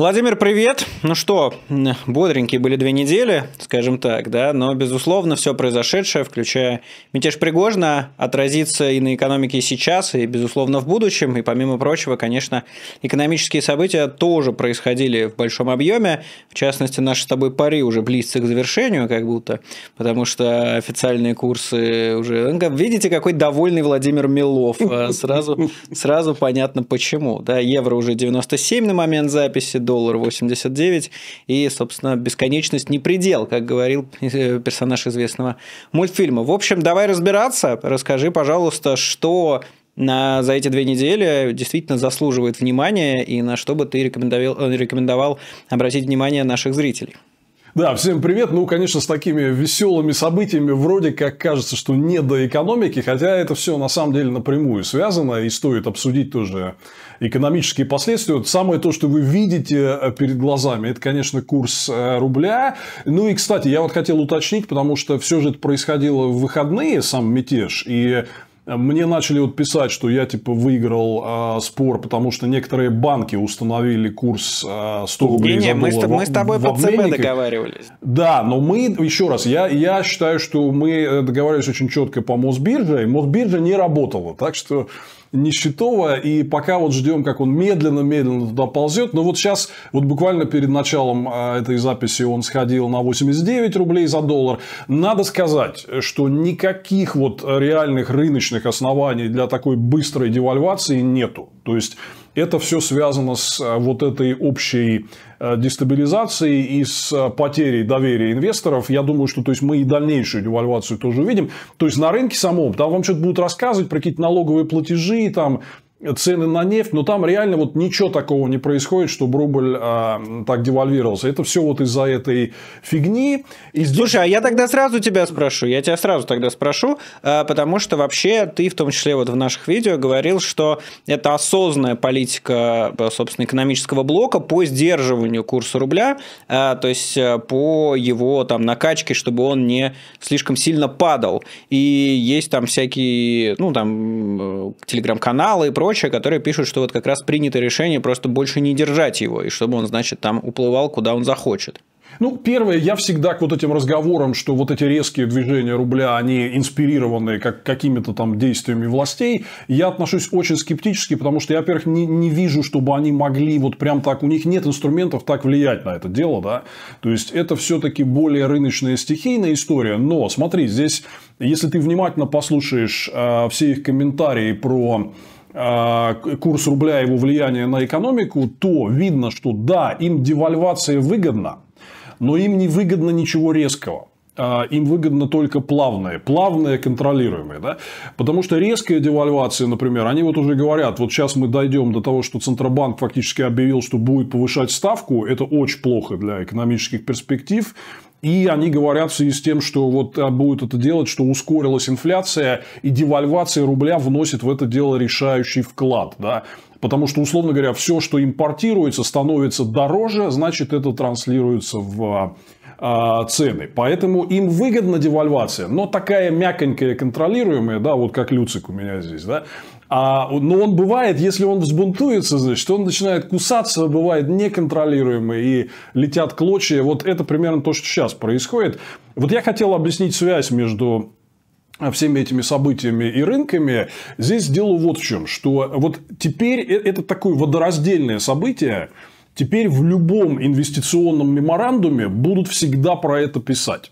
Владимир, привет. Ну что, бодренькие были две недели, скажем так, да, но, безусловно, все произошедшее, включая мятеж Пригожина, отразится и на экономике сейчас, и, безусловно, в будущем. И, помимо прочего, конечно, экономические события тоже происходили в большом объеме. В частности, наши с тобой пари уже близятся к завершению, как будто, потому что официальные курсы уже... Ну, видите, какой довольный Владимир Милов. А, сразу, сразу понятно, почему. Да, евро уже 97 на момент записи, доллар 89, и, собственно, бесконечность не предел, как говорил э, персонаж известного мультфильма. В общем, давай разбираться, расскажи, пожалуйста, что на, за эти две недели действительно заслуживает внимания и на что бы ты рекомендовал, э, рекомендовал обратить внимание наших зрителей. Да, всем привет. Ну, конечно, с такими веселыми событиями вроде как кажется, что не до экономики, хотя это все на самом деле напрямую связано и стоит обсудить тоже экономические последствия. Вот самое то, что вы видите э, перед глазами, это, конечно, курс э, рубля. Ну и, кстати, я вот хотел уточнить, потому что все же это происходило в выходные, сам мятеж, и мне начали вот писать, что я типа выиграл э, спор, потому что некоторые банки установили курс э, а, 100 рублей не, не, за мы, доллар. мы с тобой в, по ЦБ договаривались. Да, но мы, еще раз, я, я считаю, что мы э, договаривались очень четко по Мосбирже, и Мосбиржа не работала. Так что Нищетова. И пока вот ждем, как он медленно-медленно туда ползет. Но вот сейчас, вот буквально перед началом а, этой записи он сходил на 89 рублей за доллар. Надо сказать, что никаких вот реальных рыночных оснований для такой быстрой девальвации нету. То есть это все связано с э, вот этой общей э, дестабилизацией и с э, потерей доверия инвесторов. Я думаю, что то есть, мы и дальнейшую девальвацию тоже увидим. То есть, на рынке самом, там вам что-то будут рассказывать про какие-то налоговые платежи, там, цены на нефть, но там реально вот ничего такого не происходит, чтобы рубль а, так девальвировался. Это все вот из-за этой фигни. И здесь... Слушай, а я тогда сразу тебя спрошу, я тебя сразу тогда спрошу, а, потому что вообще ты в том числе вот в наших видео говорил, что это осознанная политика, собственно, экономического блока по сдерживанию курса рубля, а, то есть а, по его там накачке, чтобы он не слишком сильно падал. И есть там всякие, ну там телеграм-каналы и прочее, прочее, которые пишут, что вот как раз принято решение просто больше не держать его, и чтобы он, значит, там уплывал, куда он захочет. Ну, первое, я всегда к вот этим разговорам, что вот эти резкие движения рубля, они инспирированы как, какими-то там действиями властей, я отношусь очень скептически, потому что я, во-первых, не, не вижу, чтобы они могли вот прям так, у них нет инструментов так влиять на это дело, да. То есть, это все-таки более рыночная стихийная история, но смотри, здесь, если ты внимательно послушаешь э, все их комментарии про а, курс рубля и его влияние на экономику, то видно, что да, им девальвация выгодна, но им не выгодно ничего резкого а, им выгодно только плавные, плавные контролируемые. Да? Потому что резкая девальвация, например, они вот уже говорят, вот сейчас мы дойдем до того, что Центробанк фактически объявил, что будет повышать ставку, это очень плохо для экономических перспектив, и они говорят в связи с тем, что вот а, будут это делать, что ускорилась инфляция, и девальвация рубля вносит в это дело решающий вклад. Да? Потому что, условно говоря, все, что импортируется, становится дороже, значит, это транслируется в а, а, цены. Поэтому им выгодна девальвация, но такая мяконькая контролируемая, да, вот как Люцик у меня здесь, да, а, но он бывает, если он взбунтуется, значит, он начинает кусаться, бывает неконтролируемый и летят клочья. Вот это примерно то, что сейчас происходит. Вот я хотел объяснить связь между всеми этими событиями и рынками, здесь дело вот в чем, что вот теперь э, это такое водораздельное событие, теперь в любом инвестиционном меморандуме будут всегда про это писать.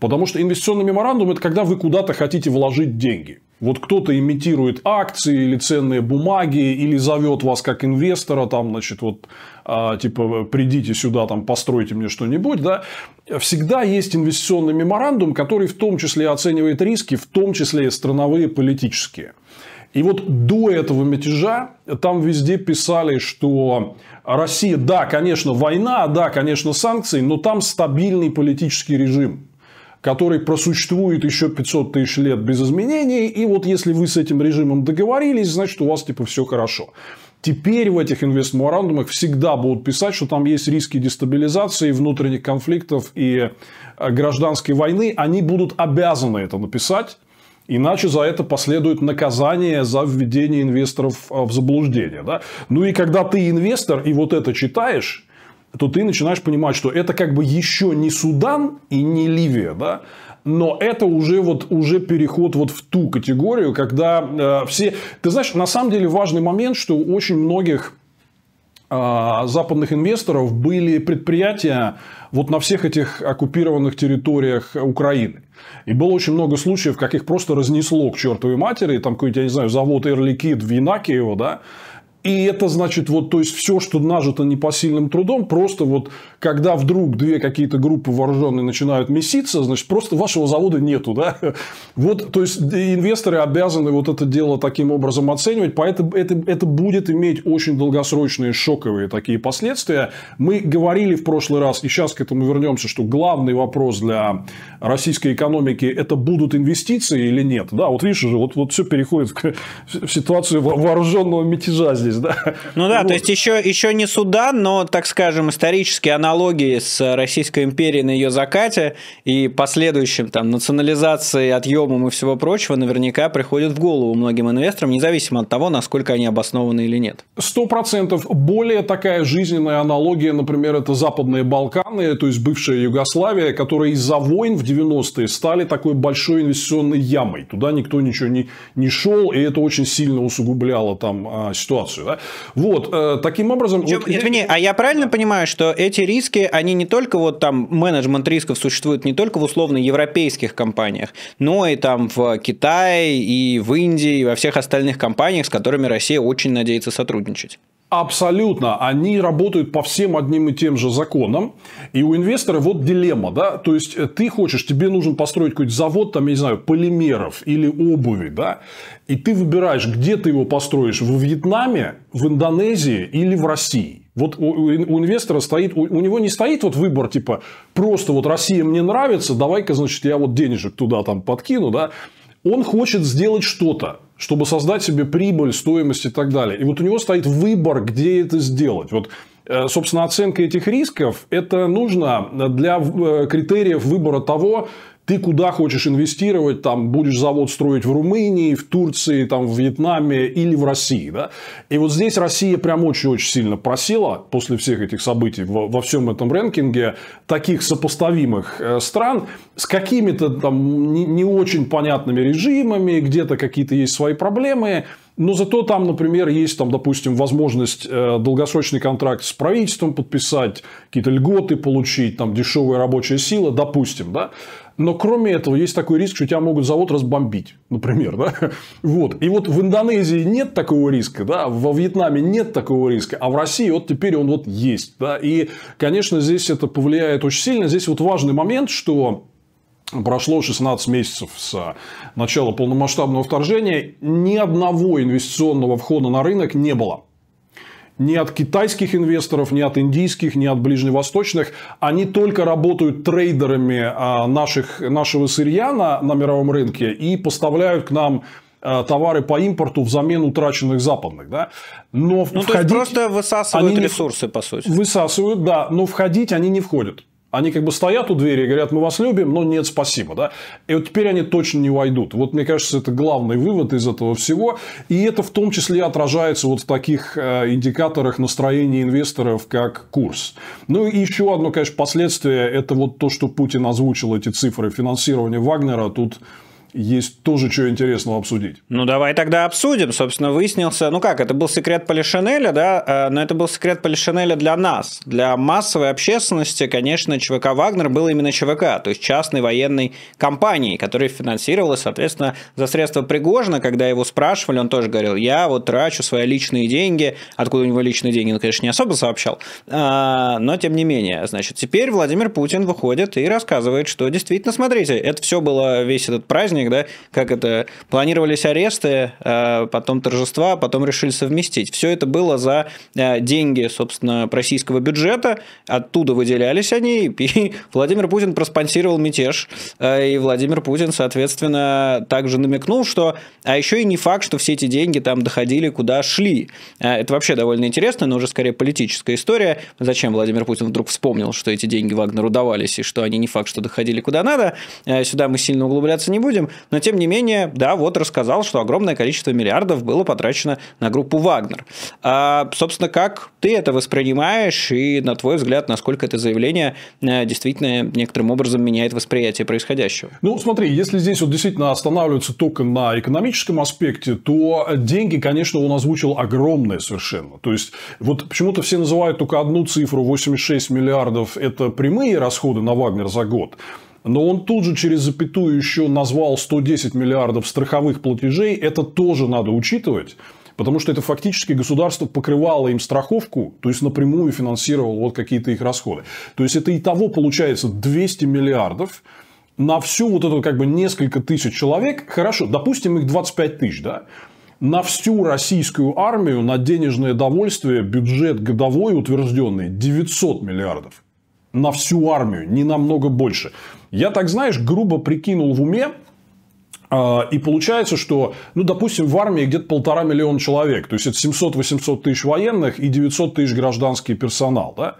Потому что инвестиционный меморандум – это когда вы куда-то хотите вложить деньги. Вот кто-то имитирует акции или ценные бумаги, или зовет вас как инвестора, там, значит, вот, а, типа, придите сюда, там, постройте мне что-нибудь, да. Всегда есть инвестиционный меморандум, который в том числе оценивает риски, в том числе и страновые политические. И вот до этого мятежа там везде писали, что Россия, да, конечно, война, да, конечно, санкции, но там стабильный политический режим который просуществует еще 500 тысяч лет без изменений, и вот если вы с этим режимом договорились, значит, у вас типа все хорошо. Теперь в этих инвестмеморандумах всегда будут писать, что там есть риски дестабилизации, внутренних конфликтов и э, гражданской войны. Они будут обязаны это написать, Иначе за это последует наказание за введение инвесторов э, в заблуждение. Да? Ну и когда ты инвестор и вот это читаешь, то ты начинаешь понимать, что это как бы еще не Судан и не Ливия, да, но это уже вот уже переход вот в ту категорию, когда э, все, ты знаешь, на самом деле важный момент, что у очень многих э, западных инвесторов были предприятия вот на всех этих оккупированных территориях Украины. И было очень много случаев, как их просто разнесло к чертовой матери, там какой-то, я не знаю, завод Эрликид в Янакиево, да, и это значит, вот, то есть, все, что нажито непосильным трудом, просто вот, когда вдруг две какие-то группы вооруженные начинают меситься, значит, просто вашего завода нету, да? Вот, то есть, инвесторы обязаны вот это дело таким образом оценивать, поэтому это, это будет иметь очень долгосрочные шоковые такие последствия. Мы говорили в прошлый раз, и сейчас к этому вернемся, что главный вопрос для российской экономики – это будут инвестиции или нет? Да, вот видишь же, вот, вот все переходит в ситуацию вооруженного мятежа здесь звезда. Ну да, вот. то есть еще, еще не Судан, но, так скажем, исторические аналогии с Российской империей на ее закате и последующим там национализацией, отъемом и всего прочего наверняка приходят в голову многим инвесторам, независимо от того, насколько они обоснованы или нет. Сто процентов. Более такая жизненная аналогия, например, это Западные Балканы, то есть бывшая Югославия, которая из-за войн в 90-е стали такой большой инвестиционной ямой. Туда никто ничего не, не шел, и это очень сильно усугубляло там а, ситуацию сумасшедшие. Да? Вот, э, таким образом... Причем, вот, извини, я... а я правильно понимаю, что эти риски, они не только вот там, менеджмент рисков существует не только в условно-европейских компаниях, но и там в Китае, и в Индии, и во всех остальных компаниях, с которыми Россия очень надеется сотрудничать? Абсолютно. Они работают по всем одним и тем же законам. И у инвестора вот дилемма. Да? То есть, э, ты хочешь, тебе нужен построить какой-то завод, там, я не знаю, полимеров или обуви. Да? И ты выбираешь, где ты его построишь. В Вьетнаме, в Индонезии или в России. Вот у, инвестора стоит, у, у него не стоит вот выбор, типа, просто вот Россия мне нравится, давай-ка, значит, я вот денежек туда там подкину, да. Он хочет сделать что-то чтобы создать себе прибыль, стоимость и так далее. И вот у него стоит выбор, где это сделать. Вот э, собственно, оценка этих рисков, это нужно для э, критериев выбора того, ты куда хочешь инвестировать, там, будешь завод строить в Румынии, в Турции, там, в Вьетнаме или в России, да? И вот здесь Россия прям очень-очень сильно просела после всех этих событий во всем этом рэнкинге таких сопоставимых э, стран с какими-то там не, не очень понятными режимами, где-то какие-то есть свои проблемы, но зато там, например, есть, там, допустим, возможность э, долгосрочный контракт с правительством подписать, какие-то льготы получить, там, дешевая рабочая сила, допустим. Да? Но кроме этого, есть такой риск, что тебя могут завод разбомбить, например. Да? Вот. И вот в Индонезии нет такого риска, да? во Вьетнаме нет такого риска, а в России вот теперь он вот есть. Да? И, конечно, здесь это повлияет очень сильно. Здесь вот важный момент, что Прошло 16 месяцев с начала полномасштабного вторжения, ни одного инвестиционного входа на рынок не было ни от китайских инвесторов, ни от индийских, ни от ближневосточных. Они только работают трейдерами а, наших, нашего сырья на, на мировом рынке и поставляют к нам а, товары по импорту взамен утраченных западных. Да? Но ну, входить, то есть просто высасывают они ресурсы, не... по сути. Высасывают, да, но входить они не входят. Они как бы стоят у двери и говорят, мы вас любим, но нет, спасибо. Да? И вот теперь они точно не войдут. Вот, мне кажется, это главный вывод из этого всего. И это в том числе отражается вот в таких э, индикаторах настроения инвесторов, как курс. Ну, и еще одно, конечно, последствие – это вот то, что Путин озвучил эти цифры финансирования Вагнера. Тут есть тоже что интересного обсудить. Ну, давай тогда обсудим. Собственно, выяснился... Ну как, это был секрет Полишинеля, да? Э, но это был секрет Полишинеля для нас. Для массовой общественности, конечно, ЧВК «Вагнер» был именно ЧВК, то есть частной военной компанией, которая финансировалась, соответственно, за средства Пригожина. Когда его спрашивали, он тоже говорил, я вот трачу свои личные деньги. Откуда у него личные деньги, он, конечно, не особо сообщал. Э, но, тем не менее, значит, теперь Владимир Путин выходит и рассказывает, что действительно, смотрите, это все было, весь этот праздник собственник, да, как это, планировались аресты, а, потом торжества, а потом решили совместить. Все это было за а, деньги, собственно, российского бюджета, оттуда выделялись они, и Владимир Путин проспонсировал мятеж, и Владимир Путин, соответственно, также намекнул, что, а еще и не факт, что все эти деньги там доходили, куда шли. Это вообще довольно интересно, но уже скорее политическая история. Зачем Владимир Путин вдруг вспомнил, что эти деньги Вагнеру давались, и что они не факт, что доходили куда надо. Сюда мы сильно углубляться не будем но тем не менее, да, вот рассказал, что огромное количество миллиардов было потрачено на группу Вагнер. А, собственно, как ты это воспринимаешь и, на твой взгляд, насколько это заявление э, действительно некоторым образом меняет восприятие происходящего? Ну, смотри, если здесь вот действительно останавливаются только на экономическом аспекте, то деньги, конечно, он озвучил огромные совершенно. То есть, вот почему-то все называют только одну цифру, 86 миллиардов – это прямые расходы на Вагнер за год но он тут же через запятую еще назвал 110 миллиардов страховых платежей. Это тоже надо учитывать. Потому что это фактически государство покрывало им страховку, то есть напрямую финансировало вот какие-то их расходы. То есть это и того получается 200 миллиардов на всю вот эту как бы несколько тысяч человек. Хорошо, допустим их 25 тысяч, да? На всю российскую армию на денежное довольствие бюджет годовой утвержденный 900 миллиардов на всю армию, не намного больше. Я так, знаешь, грубо прикинул в уме, а, и получается, что, ну, допустим, в армии где-то полтора миллиона человек. То есть, это 700-800 тысяч военных и 900 тысяч гражданский персонал. Да?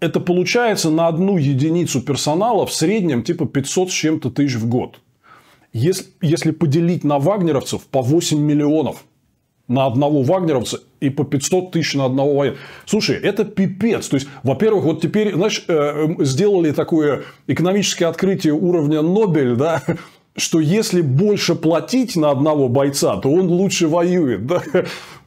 Это получается на одну единицу персонала в среднем типа 500 с чем-то тысяч в год. Если, если поделить на вагнеровцев по 8 миллионов – на одного вагнеровца и по 500 тысяч на одного военного. Слушай, это пипец. То есть, во-первых, вот теперь, знаешь, э, эм, сделали такое экономическое открытие уровня Нобель, да, что если больше платить на одного бойца, то он лучше воюет. Да?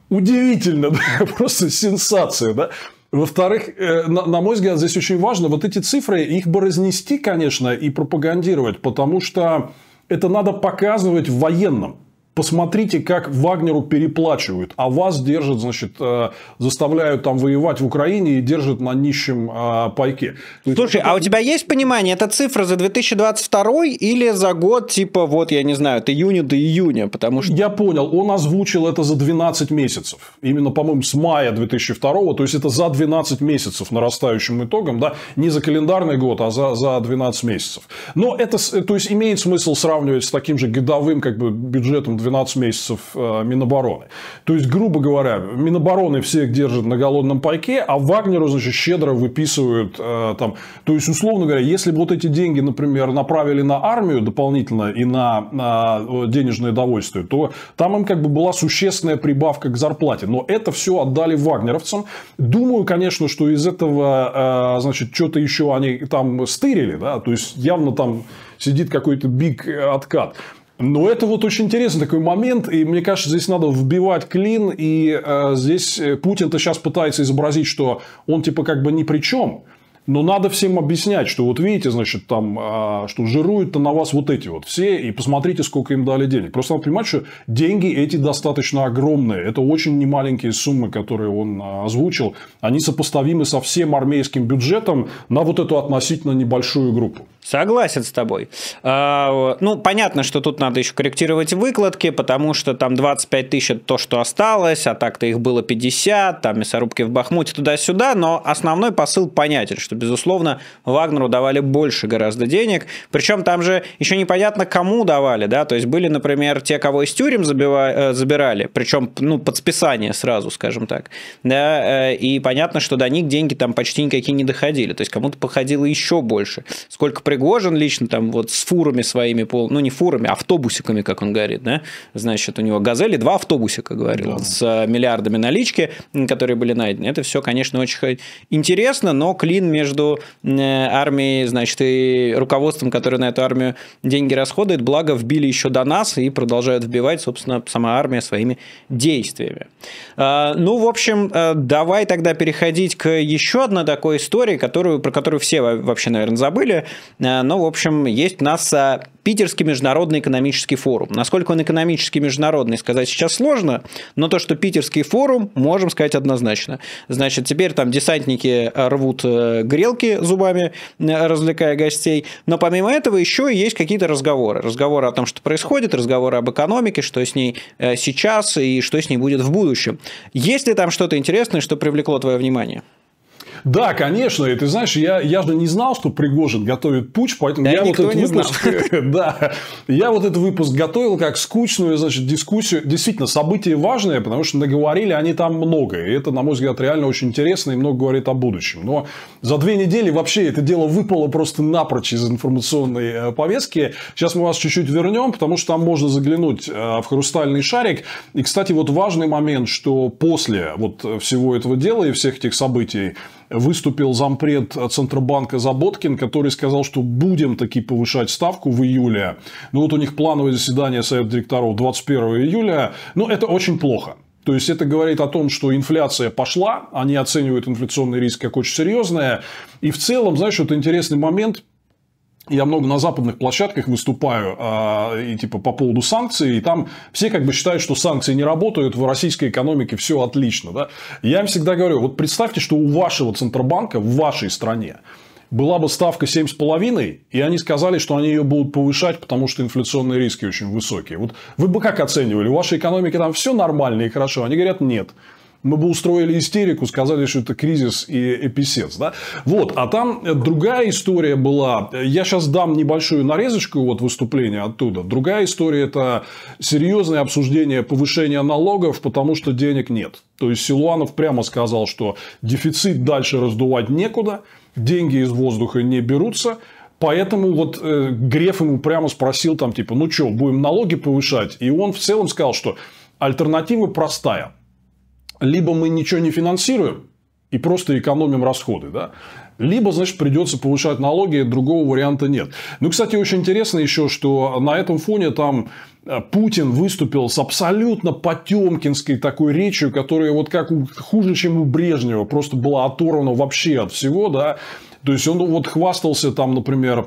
Удивительно, да? просто сенсация. Да? Во-вторых, э, на мой взгляд, здесь очень важно вот эти цифры, их бы разнести, конечно, и пропагандировать, потому что это надо показывать военным. Посмотрите, как Вагнеру переплачивают, а вас держат, значит, э, заставляют там воевать в Украине и держат на нищем э, пайке. Слушай, а это... а у тебя есть понимание, это цифра за 2022 или за год, типа, вот, я не знаю, от июня до июня, потому что... Я понял, он озвучил это за 12 месяцев. Именно, по-моему, с мая 2002, то есть это за 12 месяцев нарастающим итогом, да, не за календарный год, а за, за 12 месяцев. Но это, то есть, имеет смысл сравнивать с таким же годовым, как бы, бюджетом 12 месяцев э, Минобороны. То есть, грубо говоря, Минобороны всех держат на голодном пайке, а Вагнеру, значит, щедро выписывают э, там. То есть, условно говоря, если бы вот эти деньги, например, направили на армию дополнительно и на, на э, денежное довольствие, то там им как бы была существенная прибавка к зарплате. Но это все отдали вагнеровцам. Думаю, конечно, что из этого, значит, что-то еще они там стырили, да, то есть явно там сидит какой-то биг откат. Но это вот очень интересный такой момент, и мне кажется, здесь надо вбивать клин, и э, здесь э, Путин-то сейчас пытается изобразить, что он типа как бы ни при чем, но надо всем объяснять, что вот видите, значит, там, а, что жируют-то на вас вот эти вот все, и посмотрите, сколько им дали денег. Просто надо понимать, что деньги эти достаточно огромные. Это очень немаленькие суммы, которые он а, озвучил. Они сопоставимы со всем армейским бюджетом на вот эту относительно небольшую группу. Согласен с тобой. А, ну, понятно, что тут надо еще корректировать выкладки, потому что там 25 тысяч то, что осталось, а так-то их было 50, там мясорубки в Бахмуте туда-сюда, но основной посыл понятен, что безусловно, Вагнеру давали больше гораздо денег. Причем там же еще непонятно, кому давали, да, то есть были, например, те, кого из тюрем забива... Э, забирали, причем, ну, под списание сразу, скажем так, да, э, и понятно, что до них деньги там почти никакие не доходили, то есть кому-то походило еще больше. Сколько Пригожин лично там вот с фурами своими, пол... ну, не фурами, а автобусиками, как он говорит, да, значит, у него «Газели» два автобусика, говорил да. с э, миллиардами налички, которые были найдены. Это все, конечно, очень интересно, но клин между между э, армией, значит, и руководством, которое на эту армию деньги расходует. Благо, вбили еще до нас и продолжают вбивать, собственно, сама армия своими действиями. А, ну, в общем, э, давай тогда переходить к еще одной такой истории, которую, про которую все вообще, наверное, забыли. Э, но, ну, в общем, есть у нас а, Питерский международный экономический форум. Насколько он экономический международный, сказать сейчас сложно, но то, что Питерский форум, можем сказать однозначно. Значит, теперь там десантники рвут грелки зубами, э, развлекая гостей. Но помимо этого еще и есть какие-то разговоры. Разговоры о том, что происходит, разговоры об экономике, что с ней э, сейчас и что с ней будет в будущем. Есть ли там что-то интересное, что привлекло твое внимание? Да, конечно. И ты знаешь, я, я же не знал, что Пригожин готовит путь, поэтому да я вот этот выпуск... да, я вот этот выпуск готовил как скучную, значит, дискуссию. Действительно, события важные, потому что наговорили они там много. И это, на мой взгляд, реально очень интересно и много говорит о будущем. Но за две недели вообще это дело выпало просто напрочь из информационной э, повестки. Сейчас мы вас чуть-чуть вернем, потому что там можно заглянуть э, в хрустальный шарик. И, кстати, вот важный момент, что после вот всего этого дела и всех этих событий выступил зампред Центробанка Заботкин, который сказал, что будем таки повышать ставку в июле. Ну вот у них плановое заседание Совета директоров 21 июля. Ну, это очень плохо. То есть это говорит о том, что инфляция пошла, они оценивают инфляционный риск как очень серьезное. И в целом, знаешь, вот интересный момент, я много на западных площадках выступаю а, и типа по поводу санкций, и там все как бы считают, что санкции не работают, в российской экономике все отлично. Да? Я им всегда говорю, вот представьте, что у вашего Центробанка в вашей стране была бы ставка 7,5, и они сказали, что они ее будут повышать, потому что инфляционные риски очень высокие. Вот вы бы как оценивали? У вашей экономики там все нормально и хорошо? Они говорят, нет мы бы устроили истерику, сказали, что это кризис и эписец. Да? Вот, а там другая история была. Я сейчас дам небольшую нарезочку вот выступления оттуда. Другая история – это серьезное обсуждение повышения налогов, потому что денег нет. То есть, Силуанов прямо сказал, что дефицит дальше раздувать некуда, деньги из воздуха не берутся, Поэтому вот э, Греф ему прямо спросил там типа, ну что, будем налоги повышать? И он в целом сказал, что альтернатива простая либо мы ничего не финансируем и просто экономим расходы, да? либо, значит, придется повышать налоги, другого варианта нет. Ну, кстати, очень интересно еще, что на этом фоне там э, Путин выступил с абсолютно потемкинской такой речью, которая вот как у, хуже, чем у Брежнева, просто была оторвана вообще от всего, да. То есть, он вот хвастался там, например,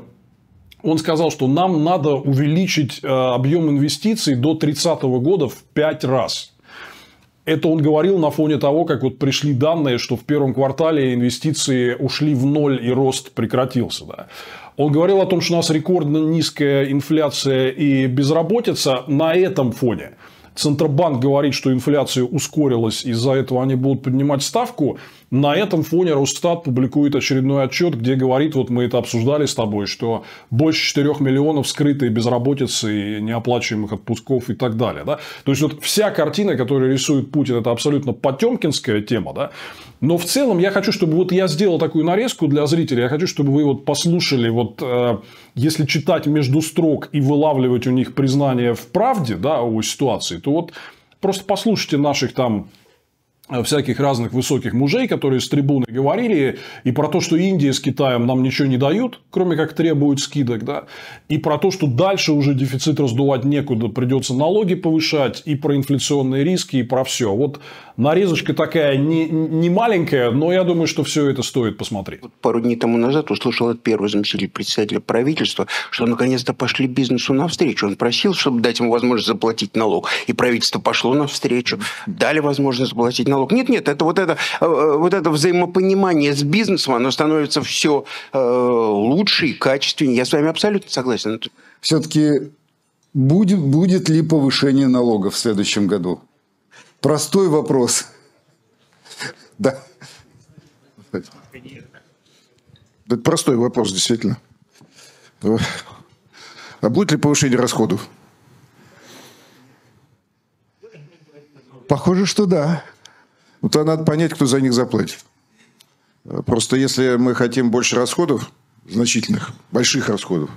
он сказал, что нам надо увеличить э, объем инвестиций до 30 года в 5 раз. Это он говорил на фоне того, как вот пришли данные, что в первом квартале инвестиции ушли в ноль и рост прекратился. Да. Он говорил о том, что у нас рекордно низкая инфляция и безработица на этом фоне. Центробанк говорит, что инфляция ускорилась, из-за этого они будут поднимать ставку. На этом фоне Росстат публикует очередной отчет, где говорит, вот мы это обсуждали с тобой, что больше 4 миллионов скрытой безработицы и неоплачиваемых отпусков и так далее. Да? То есть, вот вся картина, которую рисует Путин, это абсолютно потемкинская тема. Да? Но в целом я хочу, чтобы вот я сделал такую нарезку для зрителей. Я хочу, чтобы вы вот послушали, вот э, если читать между строк и вылавливать у них признание в правде, да, о ситуации, то вот просто послушайте наших там Э, всяких разных высоких мужей, которые с трибуны говорили и про то, что Индия с Китаем нам ничего не дают, кроме как требуют скидок, да, и про то, что дальше уже дефицит раздувать некуда, придется налоги повышать, и про инфляционные риски, и про все. Вот нарезочка такая не, не маленькая, но я думаю, что все это стоит посмотреть. Пару дней тому назад услышал от первого заместителя председателя правительства, что наконец-то пошли бизнесу навстречу. Он просил, чтобы дать ему возможность заплатить налог, и правительство пошло навстречу, дали возможность заплатить налог налог. Нет, нет, это вот это, э, э, вот это взаимопонимание с бизнесом, оно становится все э, лучше и качественнее. Я с вами абсолютно согласен. Все-таки будет, будет ли повышение налогов в следующем году? Простой вопрос. Да. Это простой вопрос, действительно. А будет ли повышение расходов? Похоже, что да. Ну, то а надо понять, кто за них заплатит. Просто если мы хотим больше расходов, значительных, больших расходов,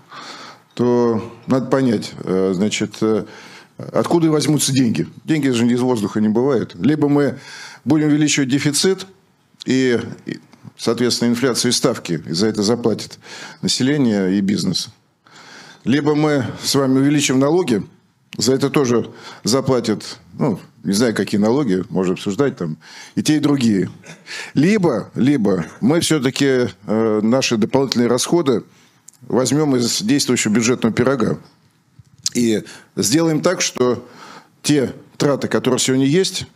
то надо понять, э, значит, э, откуда возьмутся деньги. Деньги же не из воздуха не бывают. Либо мы будем увеличивать дефицит, и, соответственно, инфляцию и ставки, и за это заплатит население и бизнес. Либо мы с вами увеличим налоги, за это тоже заплатят, ну, не знаю, какие налоги, можно обсуждать там, и те, и другие. Либо, либо мы все-таки э, наши дополнительные расходы возьмем из действующего бюджетного пирога и сделаем так, что те траты, которые сегодня есть,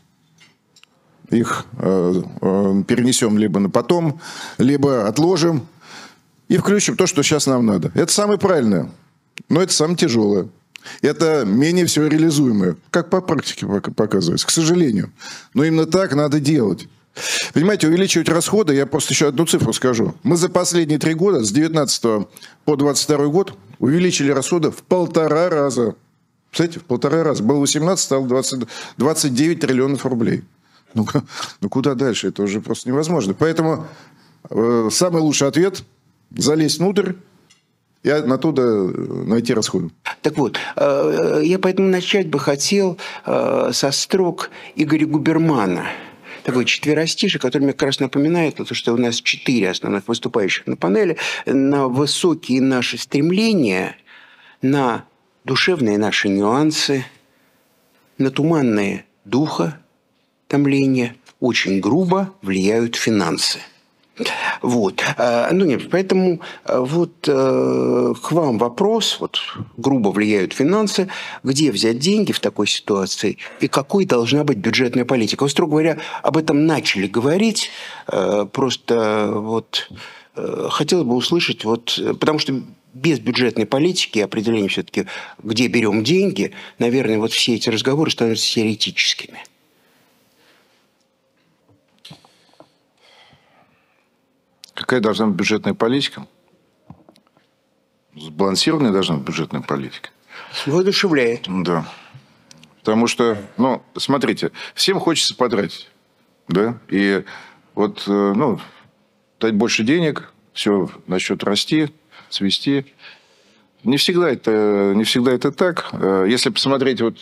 их э, э, перенесем либо на потом, либо отложим и включим то, что сейчас нам надо. Это самое правильное, но это самое тяжелое это менее всего реализуемое, как по практике показывается, к сожалению. Но именно так надо делать. Понимаете, увеличивать расходы, я просто еще одну цифру скажу. Мы за последние три года, с 19 по 22 год, увеличили расходы в полтора раза. Кстати, в полтора раза. Было 18, стало 20, 29 триллионов рублей. Ну, ну куда дальше? Это уже просто невозможно. Поэтому э, самый лучший ответ – залезть внутрь, и оттуда найти расходы. Так вот, э, э, я поэтому начать бы хотел э, со строк Игоря Губермана такой четверостишек, который мне как раз напоминает то, что у нас четыре основных выступающих на панели, на высокие наши стремления, на душевные наши нюансы, на туманные духа, томления очень грубо влияют финансы – вот. Э, ну, нет, поэтому э, вот э, к вам вопрос, вот грубо влияют финансы, где взять деньги в такой ситуации и какой должна быть бюджетная политика. Вы, строго говоря, об этом начали говорить, просто вот хотелось бы услышать, вот, потому что без бюджетной политики определение все-таки, где берем деньги, наверное, вот все эти разговоры становятся теоретическими. Какая должна быть бюджетная политика? Сбалансированная должна быть бюджетная политика. Воодушевляет. Да. Потому что, ну, смотрите, всем хочется потратить. Да? И вот, э, ну, дать больше денег, все начнет расти, свести не всегда это, не всегда это так. Э, если посмотреть вот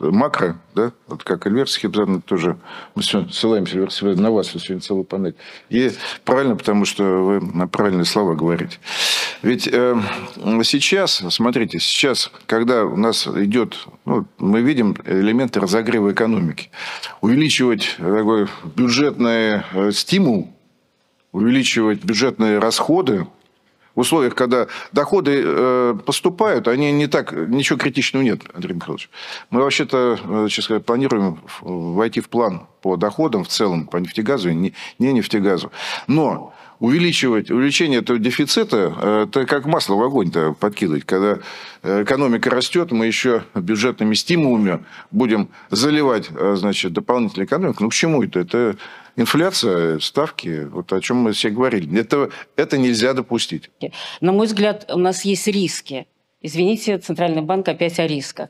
макро, да, вот как Эльвер Схибзан тоже, мы сегодня ссылаемся, Эльвер на вас, вы сегодня целую панель. И правильно, потому что вы на правильные слова говорите. Ведь э, сейчас, смотрите, сейчас, когда у нас идет, ну, мы видим элементы разогрева экономики, увеличивать такой бюджетный э, стимул, увеличивать бюджетные расходы, в условиях, когда доходы э, поступают, они не так, ничего критичного нет, Андрей Михайлович. Мы вообще-то, э, честно говоря, планируем войти в план по доходам в целом, по нефтегазу и не, не нефтегазу. Но увеличивать, увеличение этого дефицита, э, это как масло в огонь-то подкидывать. Когда э, экономика растет, мы еще бюджетными стимулами будем заливать э, значит, дополнительную экономику. Ну к чему это? Это инфляция, ставки, вот о чем мы все говорили. Это, это нельзя допустить. На мой взгляд, у нас есть риски. Извините, Центральный банк опять о рисках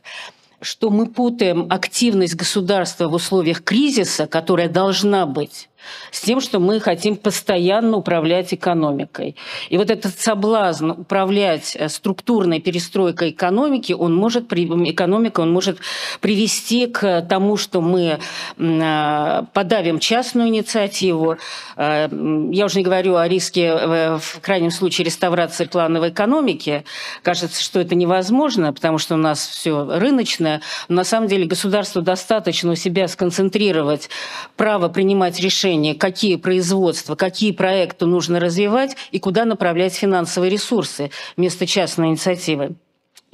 что мы путаем активность государства в условиях кризиса, которая должна быть с тем, что мы хотим постоянно управлять экономикой. И вот этот соблазн управлять э, структурной перестройкой экономики, он может, экономика, он может привести к тому, что мы э, подавим частную инициативу. Э, я уже не говорю о риске, в крайнем случае, реставрации плановой экономики. Кажется, что это невозможно, потому что у нас все рыночное. Но на самом деле государству достаточно у себя сконцентрировать право принимать решения решение, какие производства, какие проекты нужно развивать и куда направлять финансовые ресурсы вместо частной инициативы.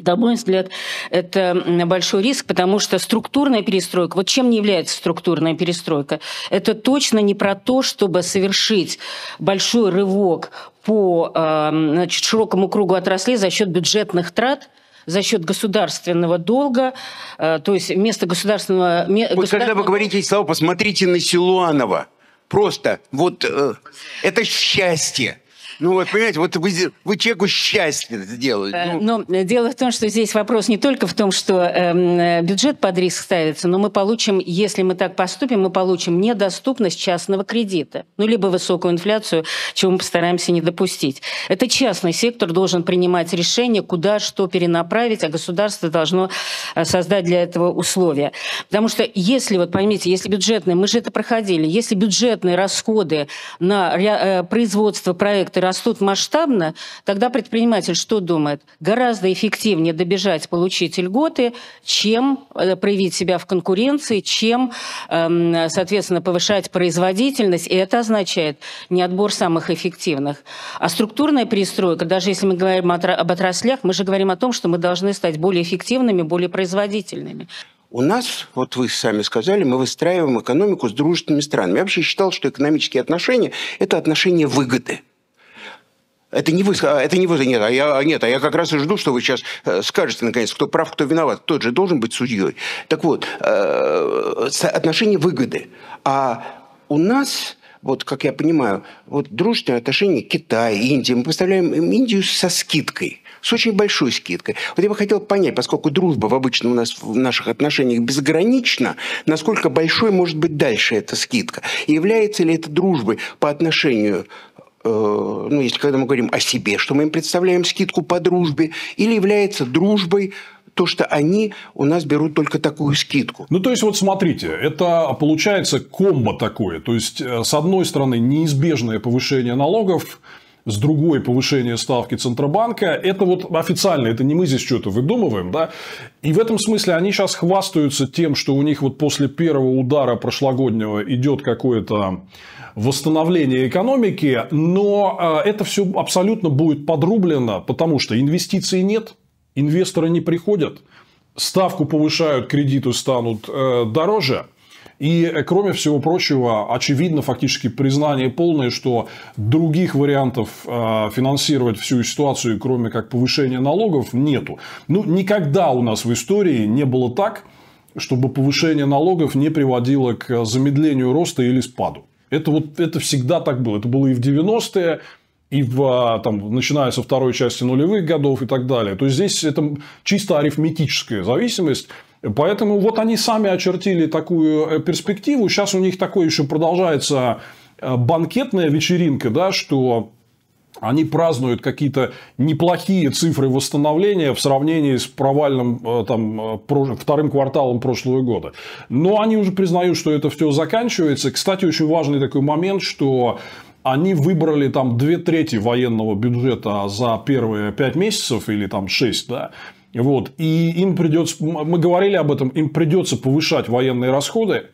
На мой взгляд, это большой риск, потому что структурная перестройка, вот чем не является структурная перестройка, это точно не про то, чтобы совершить большой рывок по а, значит, широкому кругу отраслей за счет бюджетных трат, за счет государственного долга, а, то есть вместо государственного... Вы, государственного... Когда вы говорите эти слова, посмотрите на Силуанова. Просто вот э, это счастье. Ну вот, понимаете, вот вы, вы человеку счастье сделаете. Э, ну. Но ну, дело в том, что здесь вопрос не только в том, что эм, э, бюджет под риск ставится, но мы получим, если мы так поступим, мы получим недоступность частного кредита, ну либо высокую инфляцию, чего мы постараемся не допустить. Это частный сектор должен принимать решение, куда что перенаправить, а государство должно э, создать для этого условия. Потому что если, вот поймите, если бюджетные, мы же это проходили, если бюджетные расходы на э, производство проекта растут масштабно, тогда предприниматель что думает? Гораздо эффективнее добежать, получить льготы, чем э, проявить себя в конкуренции, чем, эм, соответственно, повышать производительность. И это означает не отбор самых эффективных. А структурная перестройка, даже если мы говорим об отраслях, мы же говорим о том, что мы должны стать более эффективными, более производительными. У нас, вот вы сами сказали, мы выстраиваем экономику с дружественными странами. Я вообще считал, что экономические отношения – это отношения выгоды. Это не вы, а, это не вы, нет, а я, а нет, а я как раз и жду, что вы сейчас э, скажете, наконец, кто прав, кто виноват. Тот же должен быть судьей. Так вот, э, отношение выгоды. А у нас вот, как я понимаю, вот дружественное отношения Китая, Индии. Мы поставляем Индию со скидкой, с очень большой скидкой. Вот я бы хотел понять, поскольку дружба в обычном у нас в наших отношениях безгранична, насколько большой может быть дальше эта скидка? И является ли это дружбой по отношению Э, ну, если когда мы говорим о себе, что мы им представляем скидку по дружбе, или является дружбой то, что они у нас берут только такую скидку. Ну, то есть, вот смотрите, это получается комбо такое. То есть, э, с одной стороны, неизбежное повышение налогов, с другой повышение ставки Центробанка. Это вот официально, это не мы здесь что-то выдумываем. Да? И в этом смысле они сейчас хвастаются тем, что у них вот после первого удара прошлогоднего идет какое-то восстановления экономики, но э, это все абсолютно будет подрублено, потому что инвестиций нет, инвесторы не приходят, ставку повышают, кредиты станут э, дороже. И, э, кроме всего прочего, очевидно фактически признание полное, что других вариантов финансировать всю ситуацию, кроме как повышения налогов, нету. Ну, никогда у нас в истории не было так, чтобы повышение налогов не приводило к замедлению роста или спаду. Это, вот, это всегда так было. Это было и в 90-е, и в, а, там, начиная со второй части нулевых годов и так далее. То есть, здесь это чисто арифметическая зависимость. Поэтому вот они сами очертили такую э, перспективу. Сейчас у них такой еще продолжается э, банкетная вечеринка, да, что они празднуют какие-то неплохие цифры восстановления в сравнении с провальным э, там, э, вторым кварталом прошлого года. Но они уже признают, что это все заканчивается. Кстати, очень важный такой момент, что они выбрали там две трети военного бюджета за первые пять месяцев или там шесть, да, вот, и им придется, мы говорили об этом, им придется повышать военные расходы,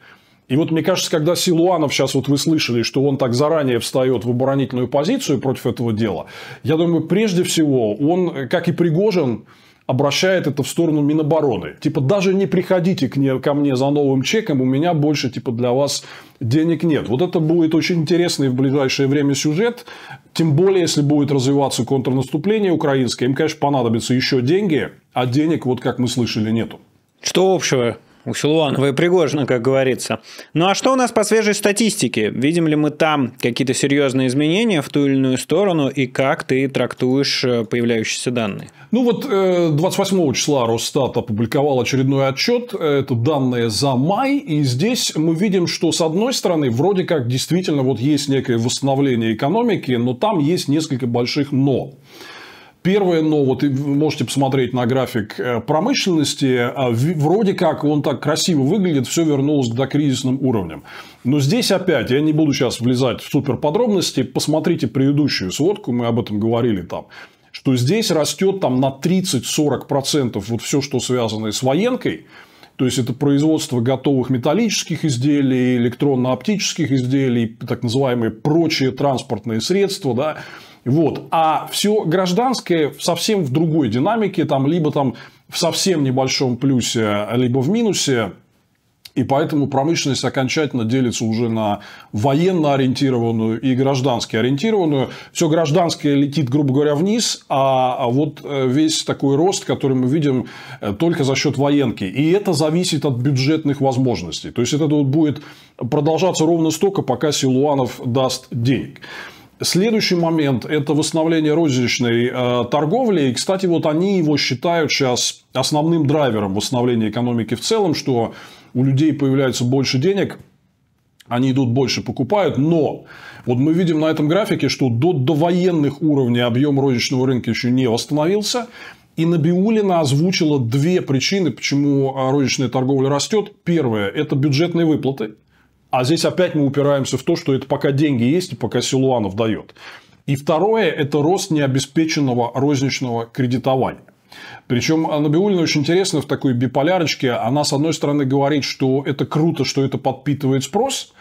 и вот мне кажется, когда Силуанов сейчас вот вы слышали, что он так заранее встает в оборонительную позицию против этого дела, я думаю, прежде всего он, как и Пригожин, обращает это в сторону Минобороны. Типа, даже не приходите к не, ко мне за новым чеком, у меня больше типа для вас денег нет. Вот это будет очень интересный в ближайшее время сюжет. Тем более, если будет развиваться контрнаступление украинское, им, конечно, понадобятся еще деньги, а денег, вот как мы слышали, нету. Что общего у Силуанова и Пригожина, как говорится. Ну а что у нас по свежей статистике? Видим ли мы там какие-то серьезные изменения в ту или иную сторону и как ты трактуешь э, появляющиеся данные? Ну вот 28 э, числа Росстат опубликовал очередной отчет. Это данные за май. И здесь мы видим, что с одной стороны вроде как действительно вот есть некое восстановление экономики, но там есть несколько больших «но». Первое, но ну, вот вы можете посмотреть на график э, промышленности, э, вроде как он так красиво выглядит, все вернулось к докризисным уровням. Но здесь опять, я не буду сейчас влезать в супер подробности, посмотрите предыдущую сводку, мы об этом говорили там, что здесь растет там на 30-40% вот все, что связано с военкой, то есть, это производство готовых металлических изделий, электронно-оптических изделий, так называемые прочие транспортные средства, да, вот. А все гражданское совсем в другой динамике, там либо там в совсем небольшом плюсе, либо в минусе. И поэтому промышленность окончательно делится уже на военно ориентированную и граждански ориентированную. Все гражданское летит, грубо говоря, вниз, а, а вот э, весь такой рост, который мы видим э, только за счет военки. И это зависит от бюджетных возможностей. То есть это будет продолжаться ровно столько, пока Силуанов даст денег. Следующий момент – это восстановление розничной э, торговли. И, кстати, вот они его считают сейчас основным драйвером восстановления экономики в целом, что у людей появляется больше денег, они идут больше, покупают, но вот мы видим на этом графике, что до довоенных уровней объем розничного рынка еще не восстановился. И Набиулина озвучила две причины, почему э, розничная торговля растет. Первое – это бюджетные выплаты. А здесь опять мы упираемся в то, что это пока деньги есть и пока Силуанов дает. И второе – это рост необеспеченного розничного кредитования. Причем Набиулина очень интересно в такой биполярочке. Она, с одной стороны, говорит, что это круто, что это подпитывает спрос.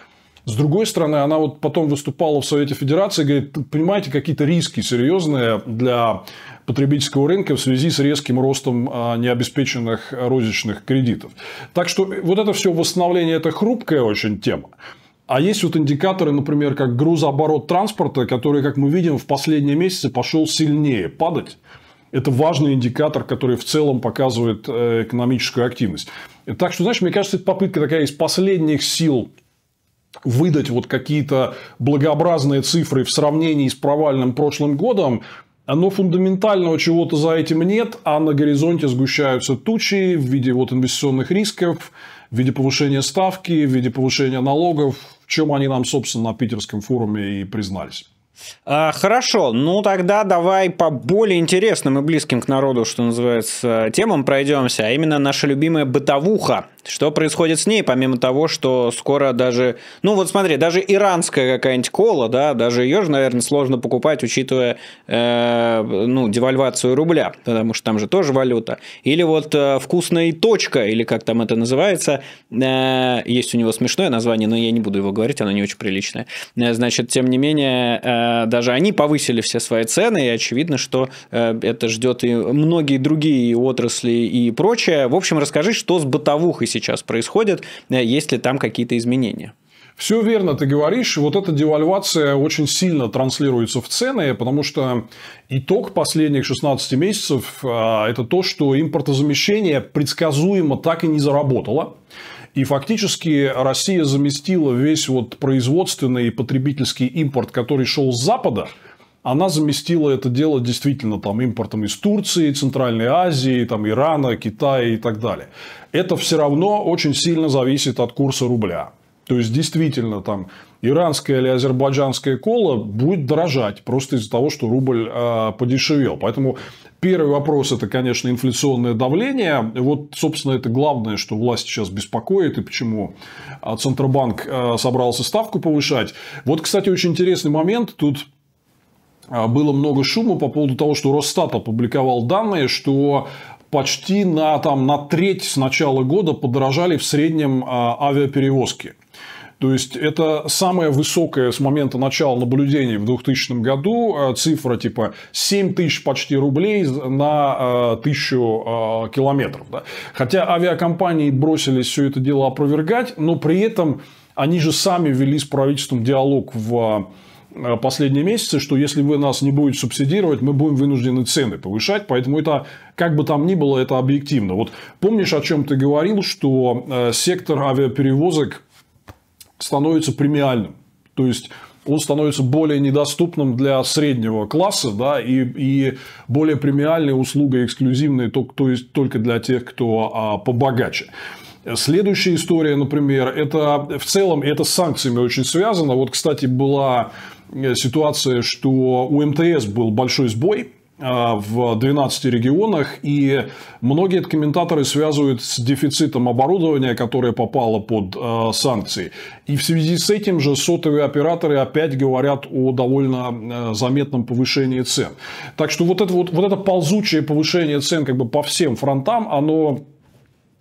С другой стороны, она вот потом выступала в Совете Федерации и говорит, понимаете, какие-то риски серьезные для потребительского рынка в связи с резким ростом а, необеспеченных розничных кредитов. Так что вот это все восстановление – это хрупкая очень тема. А есть вот индикаторы, например, как грузооборот транспорта, который, как мы видим, в последние месяцы пошел сильнее падать. Это важный индикатор, который в целом показывает э, экономическую активность. Так что, знаешь, мне кажется, это попытка такая из последних сил выдать вот какие-то благообразные цифры в сравнении с провальным прошлым годом, оно фундаментального чего-то за этим нет, а на горизонте сгущаются тучи в виде вот инвестиционных рисков, в виде повышения ставки, в виде повышения налогов, в чем они нам, собственно, на питерском форуме и признались. А, хорошо, ну тогда давай по более интересным и близким к народу, что называется, темам пройдемся, а именно наша любимая бытовуха. Что происходит с ней, помимо того, что скоро даже, ну вот смотри, даже иранская какая-нибудь кола, да, даже ее же, наверное, сложно покупать, учитывая, э, ну, девальвацию рубля, потому что там же тоже валюта. Или вот э, вкусная точка, или как там это называется, э, есть у него смешное название, но я не буду его говорить, оно не очень приличное. Э, значит, тем не менее... Э, Э, даже они повысили все свои цены, и очевидно, что э, это ждет и многие другие отрасли и прочее. В общем, расскажи, что с бытовухой сейчас происходит, э, есть ли там какие-то изменения? Все верно ты говоришь. Вот эта девальвация очень сильно транслируется в цены, потому что итог последних 16 месяцев – это то, что импортозамещение предсказуемо так и не заработало. И фактически Россия заместила весь вот производственный и потребительский импорт, который шел с Запада, она заместила это дело действительно там, импортом из Турции, Центральной Азии, там, Ирана, Китая и так далее. Это все равно очень сильно зависит от курса рубля. То есть, действительно, там, иранская или азербайджанская кола будет дорожать просто из-за того, что рубль э, подешевел. Поэтому Первый вопрос – это, конечно, инфляционное давление. Вот, собственно, это главное, что власть сейчас беспокоит и почему а, Центробанк а, собрался ставку повышать. Вот, кстати, очень интересный момент. Тут а, было много шума по поводу того, что Росстат опубликовал данные, что почти на, там, на треть с начала года подорожали в среднем авиаперевозки. То есть, это самая высокая с момента начала наблюдений в 2000 году э, цифра типа 7 тысяч почти рублей на э, тысячу э, километров. Да? Хотя авиакомпании бросились все это дело опровергать, но при этом они же сами вели с правительством диалог в последние месяцы, что если вы нас не будете субсидировать, мы будем вынуждены цены повышать. Поэтому это, как бы там ни было, это объективно. Вот помнишь, о чем ты говорил, что сектор авиаперевозок становится премиальным. То есть он становится более недоступным для среднего класса, да, и, и более премиальная услуга, эксклюзивная, то, то есть только для тех, кто а, побогаче. Следующая история, например, это в целом это с санкциями очень связано. Вот, кстати, была э, ситуация, что у МТС был большой сбой а, в 12 регионах, и многие комментаторы связывают с дефицитом оборудования, которое попало под а, санкции. И в связи с этим же сотовые операторы опять говорят о довольно а, заметном повышении цен. Так что вот это, вот, вот это ползучее повышение цен как бы по всем фронтам, оно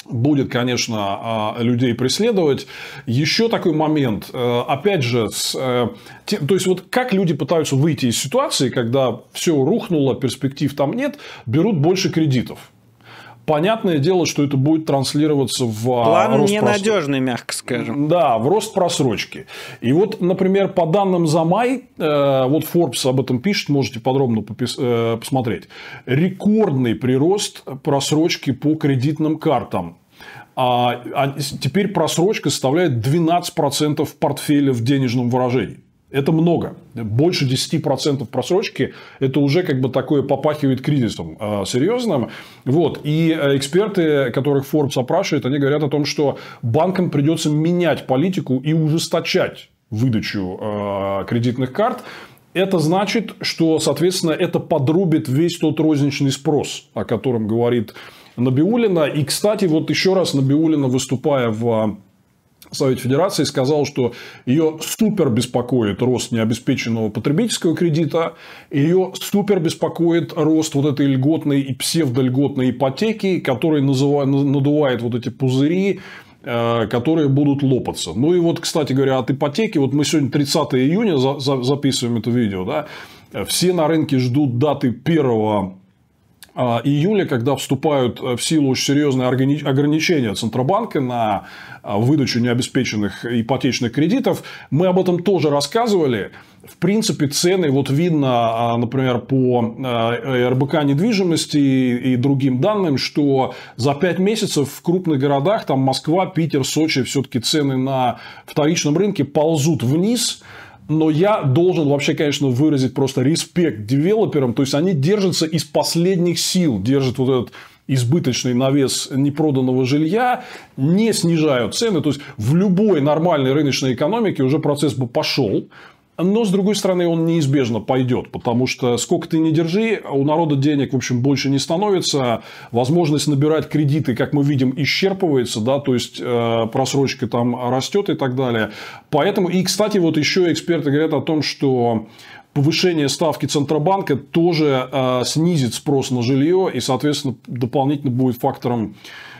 будет, конечно, а, людей преследовать. Еще такой момент, э, опять же, с, э, то есть вот как люди пытаются выйти из ситуации, когда все рухнуло, перспектив там нет, берут больше кредитов понятное дело, что это будет транслироваться в а, План рост ненадежный, просрочки. мягко скажем. Да, в рост просрочки. И вот, например, по данным за май, э, вот Forbes об этом пишет, можете подробно э, посмотреть, рекордный прирост просрочки по кредитным картам. А, а теперь просрочка составляет 12% портфеля в денежном выражении. Это много. Больше 10% просрочки – это уже как бы такое попахивает кризисом а, серьезным. Вот. И э, эксперты, которых Forbes опрашивает, они говорят о том, что банкам придется менять политику и ужесточать выдачу а, кредитных карт. Это значит, что, соответственно, это подрубит весь тот розничный спрос, о котором говорит Набиулина. И, кстати, вот еще раз Набиулина, выступая в Совет Федерации сказал, что ее супер беспокоит рост необеспеченного потребительского кредита, ее супер беспокоит рост вот этой льготной и псевдольготной ипотеки, который надувает вот эти пузыри, э, которые будут лопаться. Ну и вот, кстати говоря, от ипотеки, вот мы сегодня 30 июня записываем это видео, да, все на рынке ждут даты первого. А, июля, когда вступают э, в силу очень серьезные ограничения Центробанка на а, выдачу необеспеченных ипотечных кредитов. Мы об этом тоже рассказывали. В принципе, цены, вот видно, а, например, по э, э, РБК недвижимости и другим данным, что за 5 месяцев в крупных городах, там Москва, Питер, Сочи, все-таки цены на вторичном рынке ползут вниз – но я должен вообще, конечно, выразить просто респект девелоперам. То есть, они держатся из последних сил, держат вот этот избыточный навес непроданного жилья, не снижают цены. То есть, в любой нормальной рыночной экономике уже процесс бы пошел но, с другой стороны, он неизбежно пойдет, потому что сколько ты не держи, у народа денег, в общем, больше не становится, возможность набирать кредиты, как мы видим, исчерпывается, да, то есть, э, просрочка там растет и так далее. Поэтому, и, кстати, вот еще эксперты говорят о том, что повышение ставки Центробанка тоже э, снизит спрос на жилье и, соответственно, дополнительно будет фактором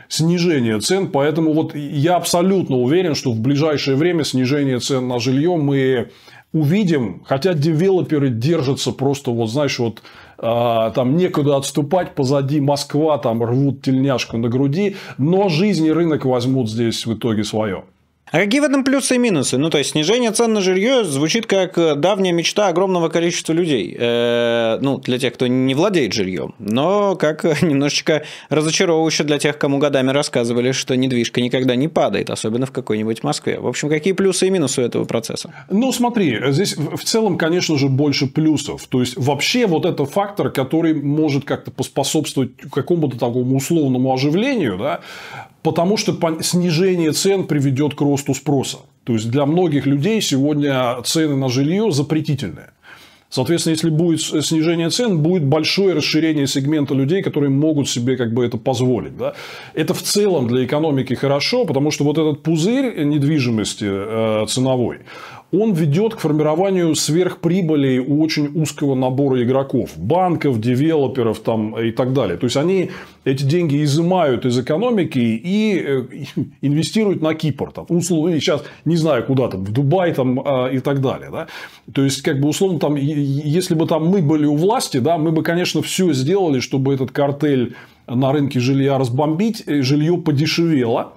снижения цен. Поэтому вот я абсолютно уверен, что в ближайшее время снижение цен на жилье мы увидим, хотя девелоперы держатся просто, вот знаешь, вот а, там некуда отступать, позади Москва, там рвут тельняшку на груди, но жизнь и рынок возьмут здесь в итоге свое. А какие в этом плюсы и минусы? Ну, то есть снижение цен на жилье звучит как э, давняя мечта огромного количества людей. Э, ну, для тех, кто не владеет жильем. Но как э, немножечко разочаровывающе для тех, кому годами рассказывали, что недвижка никогда не падает, особенно в какой-нибудь Москве. В общем, какие плюсы и минусы этого процесса? Ну, смотри, здесь в целом, конечно же, больше плюсов. То есть, вообще, вот это фактор, который может как-то поспособствовать какому-то такому условному оживлению, да, потому что снижение цен приведет к росту спроса. То есть для многих людей сегодня цены на жилье запретительные. Соответственно, если будет снижение цен, будет большое расширение сегмента людей, которые могут себе как бы это позволить. Да? Это в целом для экономики хорошо, потому что вот этот пузырь недвижимости э, ценовой, он ведет к формированию сверхприбылей у очень узкого набора игроков. Банков, девелоперов там, и так далее. То есть, они эти деньги изымают из экономики и э, инвестируют на Кипр. Там, условно, сейчас не знаю куда там, в Дубай там, а, и так далее. Да? То есть, как бы условно, там, если бы там мы были у власти, да, мы бы, конечно, все сделали, чтобы этот картель на рынке жилья разбомбить, э, жилье подешевело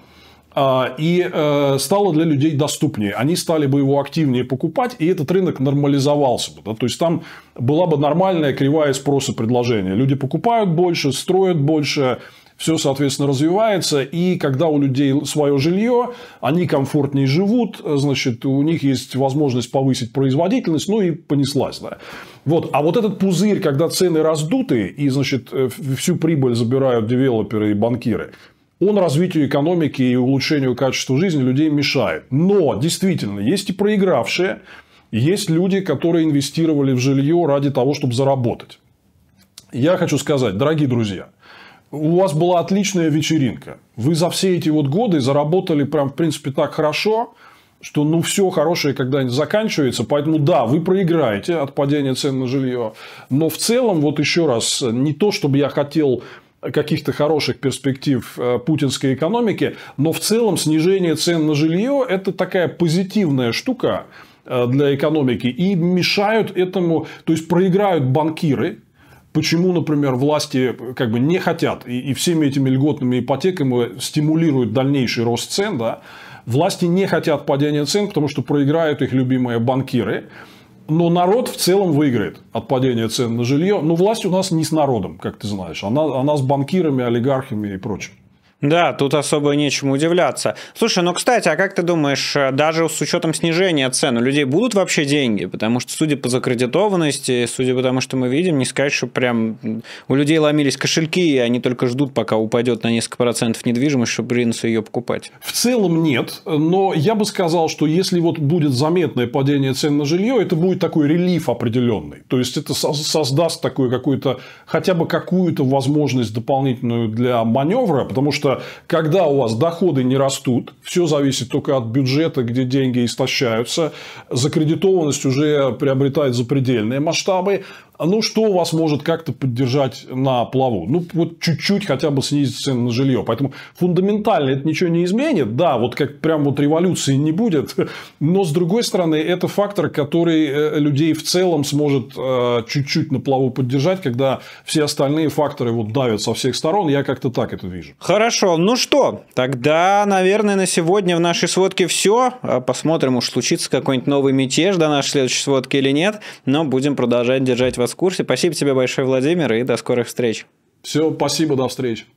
а, и э, стало для людей доступнее. Они стали бы его активнее покупать, и этот рынок нормализовался бы. Да? То есть, там была бы нормальная кривая спроса предложения. Люди покупают больше, строят больше, все, соответственно, развивается, и когда у людей свое жилье, они комфортнее живут, значит, у них есть возможность повысить производительность, ну и понеслась, да. Вот. А вот этот пузырь, когда цены раздуты, и, значит, э, всю прибыль забирают девелоперы и банкиры, он развитию экономики и улучшению качества жизни людей мешает. Но, действительно, есть и проигравшие, есть люди, которые инвестировали в жилье ради того, чтобы заработать. Я хочу сказать, дорогие друзья, у вас была отличная вечеринка. Вы за все эти вот годы заработали прям, в принципе, так хорошо, что ну все хорошее когда-нибудь заканчивается, поэтому да, вы проиграете от падения цен на жилье, но в целом, вот еще раз, не то, чтобы я хотел каких-то хороших перспектив э, путинской экономики, но в целом снижение цен на жилье – это такая позитивная штука э, для экономики. И мешают этому, то есть проиграют банкиры, почему, например, власти э, как бы не хотят и, и всеми этими льготными ипотеками стимулируют дальнейший рост цен, да, власти не хотят падения цен, потому что проиграют их любимые банкиры но народ в целом выиграет от падения цен на жилье. Но власть у нас не с народом, как ты знаешь. Она, она с банкирами, олигархами и прочим. Да, тут особо нечему удивляться. Слушай, ну, кстати, а как ты думаешь, э, даже с учетом снижения цен у людей будут вообще деньги? Потому что, судя по закредитованности, судя по тому, что мы видим, не сказать, что прям у людей ломились кошельки, и они только ждут, пока упадет на несколько процентов недвижимость, чтобы принесу ее покупать. В целом нет, но я бы сказал, что если вот будет заметное падение цен на жилье, это будет такой релиф определенный. То есть, это создаст такую какую-то, хотя бы какую-то возможность дополнительную для маневра, потому что что когда у вас доходы не растут, все зависит только от бюджета, где деньги истощаются, закредитованность уже приобретает запредельные масштабы, ну что у вас может как-то поддержать на плаву? Ну, вот чуть-чуть хотя бы снизить цены на жилье. Поэтому фундаментально это ничего не изменит. Да, вот как прям вот революции не будет. Но, с другой стороны, это фактор, который э, людей в целом сможет э, чуть-чуть на плаву поддержать, когда все остальные факторы вот давят со всех сторон. Я как-то так это вижу. Хорошо. Ну что, тогда, наверное, на сегодня в нашей сводке все. Э, посмотрим, уж случится какой-нибудь новый мятеж до нашей следующей сводки или нет. Но будем продолжать держать вас вас в курсе. Спасибо тебе большое, Владимир, и до скорых встреч. Все, спасибо, до встречи.